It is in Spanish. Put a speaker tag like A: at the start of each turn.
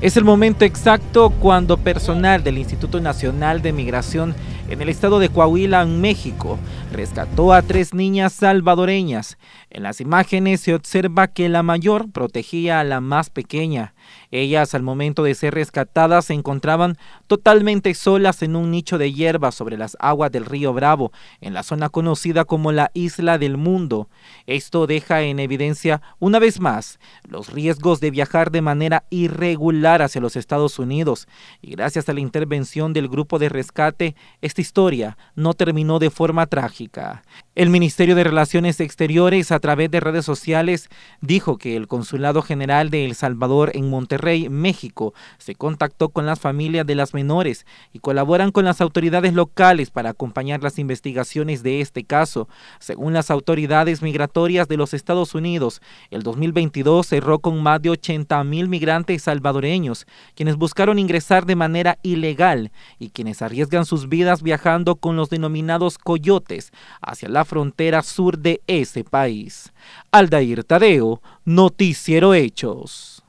A: Es el momento exacto cuando personal del Instituto Nacional de Migración en el estado de Coahuila, en México, rescató a tres niñas salvadoreñas. En las imágenes se observa que la mayor protegía a la más pequeña. Ellas al momento de ser rescatadas se encontraban totalmente solas en un nicho de hierba sobre las aguas del río Bravo, en la zona conocida como la Isla del Mundo. Esto deja en evidencia una vez más los riesgos de viajar de manera irregular hacia los Estados Unidos y gracias a la intervención del grupo de rescate, esta historia no terminó de forma trágica. El Ministerio de Relaciones Exteriores a través de redes sociales dijo que el Consulado General de El Salvador en Monterrey, México, se contactó con las familias de las menores y colaboran con las autoridades locales para acompañar las investigaciones de este caso. Según las autoridades migratorias de los Estados Unidos, el 2022 cerró con más de 80 mil migrantes salvadoreños quienes buscaron ingresar de manera ilegal y quienes arriesgan sus vidas viajando con los denominados coyotes hacia la frontera sur de ese país. Aldair Tadeo, Noticiero Hechos.